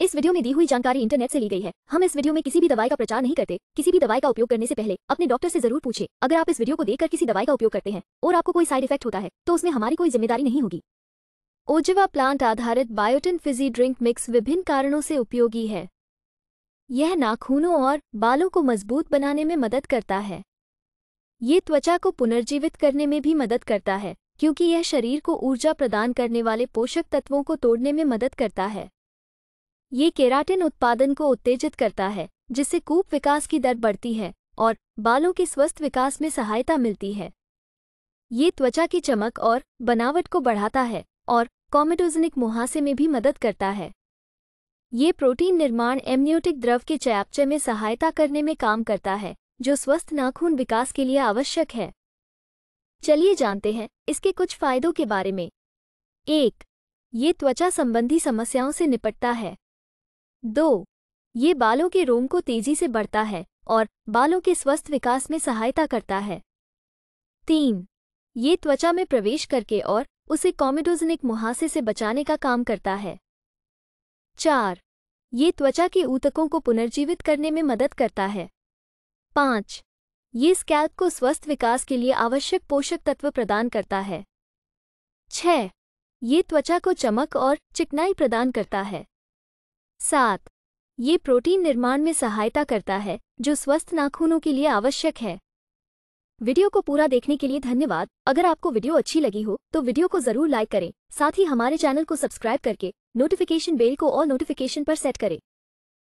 इस वीडियो में दी हुई जानकारी इंटरनेट से ली गई है हम इस वीडियो में किसी भी दवाई का प्रचार नहीं करते किसी भी दवाई का उपयोग करने से पहले अपने डॉक्टर से जरूर पूछे अगर आप इस वीडियो को देखकर किसी दवाई का उपयोग करते हैं और आपको कोई साइड इफेक्ट होता है तो उसमें हमारी कोई जिम्मेदारी नहीं होगी ओजिवा प्लांट आधारित बायोटिन फिजी ड्रिंक मिक्स विभिन्न कारणों से उपयोगी है यह नाखूनों और बालों को मजबूत बनाने में मदद करता है ये त्वचा को पुनर्जीवित करने में भी मदद करता है क्योंकि यह शरीर को ऊर्जा प्रदान करने वाले पोषक तत्वों को तोड़ने में मदद करता है ये केराटिन उत्पादन को उत्तेजित करता है जिससे कूप विकास की दर बढ़ती है और बालों के स्वस्थ विकास में सहायता मिलती है ये त्वचा की चमक और बनावट को बढ़ाता है और कॉमेडोजनिक मुहासे में भी मदद करता है ये प्रोटीन निर्माण एमनियोटिक द्रव के चयापचय में सहायता करने में काम करता है जो स्वस्थ नाखून विकास के लिए आवश्यक है चलिए जानते हैं इसके कुछ फायदों के बारे में एक ये त्वचा संबंधी समस्याओं से निपटता है दो ये बालों के रोम को तेजी से बढ़ता है और बालों के स्वस्थ विकास में सहायता करता है तीन ये त्वचा में प्रवेश करके और उसे कॉमेडोजनिक मुहासे से बचाने का काम करता है चार ये त्वचा के ऊतकों को पुनर्जीवित करने में मदद करता है पाँच ये स्कैल्प को स्वस्थ विकास के लिए आवश्यक पोषक तत्व प्रदान करता है छ ये त्वचा को चमक और चिकनाई प्रदान करता है सात ये प्रोटीन निर्माण में सहायता करता है जो स्वस्थ नाखूनों के लिए आवश्यक है वीडियो को पूरा देखने के लिए धन्यवाद अगर आपको वीडियो अच्छी लगी हो तो वीडियो को जरूर लाइक करें साथ ही हमारे चैनल को सब्सक्राइब करके नोटिफिकेशन बेल को और नोटिफिकेशन पर सेट करें